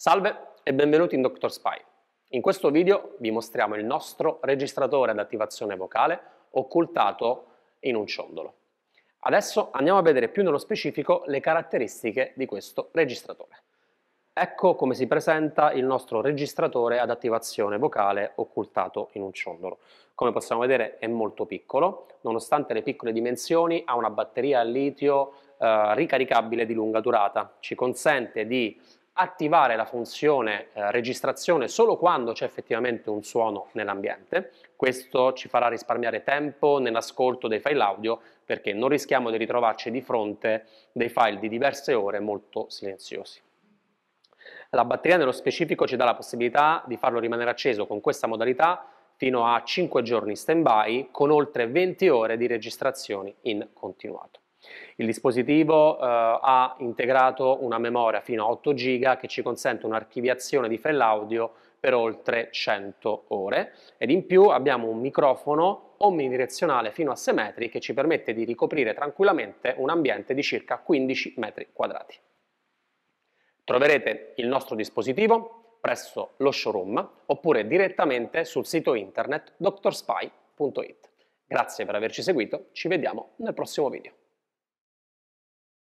Salve e benvenuti in Dr. Spy. In questo video vi mostriamo il nostro registratore ad attivazione vocale occultato in un ciondolo. Adesso andiamo a vedere più nello specifico le caratteristiche di questo registratore. Ecco come si presenta il nostro registratore ad attivazione vocale occultato in un ciondolo. Come possiamo vedere è molto piccolo, nonostante le piccole dimensioni ha una batteria a litio eh, ricaricabile di lunga durata. Ci consente di attivare la funzione eh, registrazione solo quando c'è effettivamente un suono nell'ambiente. Questo ci farà risparmiare tempo nell'ascolto dei file audio perché non rischiamo di ritrovarci di fronte dei file di diverse ore molto silenziosi. La batteria nello specifico ci dà la possibilità di farlo rimanere acceso con questa modalità fino a 5 giorni stand-by con oltre 20 ore di registrazioni in continuato. Il dispositivo eh, ha integrato una memoria fino a 8 GB che ci consente un'archiviazione di file audio per oltre 100 ore ed in più abbiamo un microfono omnidirezionale fino a 6 metri che ci permette di ricoprire tranquillamente un ambiente di circa 15 metri quadrati. Troverete il nostro dispositivo presso lo showroom oppure direttamente sul sito internet drspy.it. Grazie per averci seguito, ci vediamo nel prossimo video.